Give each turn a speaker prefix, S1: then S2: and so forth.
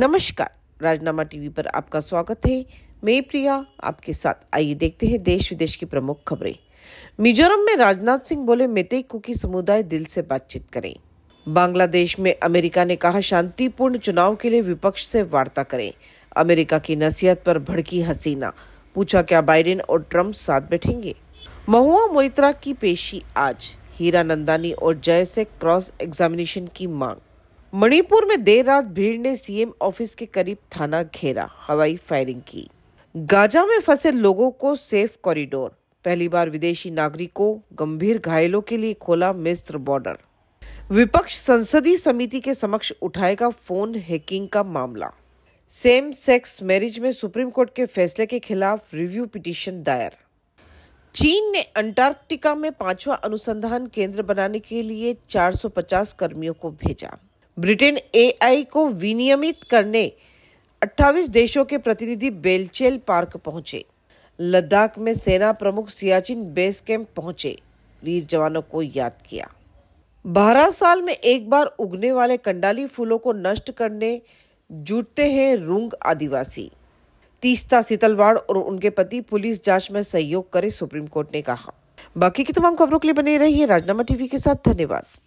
S1: नमस्कार राजनामा टीवी पर आपका स्वागत है मैं प्रिया आपके साथ आइए देखते हैं देश विदेश की प्रमुख खबरें मिजोरम में राजनाथ सिंह बोले मेते कुकी समुदाय दिल से बातचीत करें बांग्लादेश में अमेरिका ने कहा शांतिपूर्ण चुनाव के लिए विपक्ष से वार्ता करें अमेरिका की नसीहत पर भड़की हसीना पूछा क्या बाइडेन और ट्रंप साथ बैठेंगे महुआ मोइत्रा की पेशी आज हीरा नंदानी और जय से क्रॉस एग्जामिनेशन की मांग मणिपुर में देर रात भीड़ ने सीएम ऑफिस के करीब थाना घेरा हवाई फायरिंग की गाजा में फंसे लोगों को सेफ कॉरिडोर पहली बार विदेशी नागरिकों गंभीर घायलों के लिए खोला मिस्र बॉर्डर विपक्ष संसदीय समिति के समक्ष उठाएगा फोन हैकिंग का मामला सेम सेक्स मैरिज में सुप्रीम कोर्ट के फैसले के खिलाफ रिव्यू पिटीशन दायर चीन ने अंटार्कटिका में पांचवा अनुसंधान केंद्र बनाने के लिए 450 कर्मियों को भेजा ब्रिटेन एआई को विनियमित करने 28 देशों के प्रतिनिधि बेलचेल पार्क पहुंचे लद्दाख में सेना प्रमुख सियाचिन बेस कैंप पहुंचे वीर जवानों को याद किया बारह साल में एक बार उगने वाले कंडाली फूलों को नष्ट करने जुटते हैं रुंग आदिवासी तीस्ता सीतलवाड़ और उनके पति पुलिस जांच में सहयोग करे सुप्रीम कोर्ट ने कहा बाकी की तमाम खबरों के लिए बने रही है राजनामा टीवी के साथ धन्यवाद